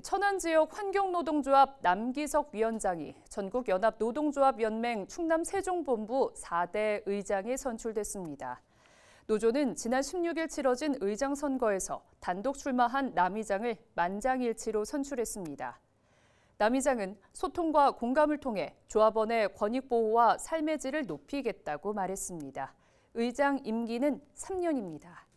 천안지역 환경노동조합 남기석 위원장이 전국연합노동조합연맹 충남 세종본부 4대 의장에 선출됐습니다. 노조는 지난 16일 치러진 의장 선거에서 단독 출마한 남 의장을 만장일치로 선출했습니다. 남 의장은 소통과 공감을 통해 조합원의 권익보호와 삶의 질을 높이겠다고 말했습니다. 의장 임기는 3년입니다.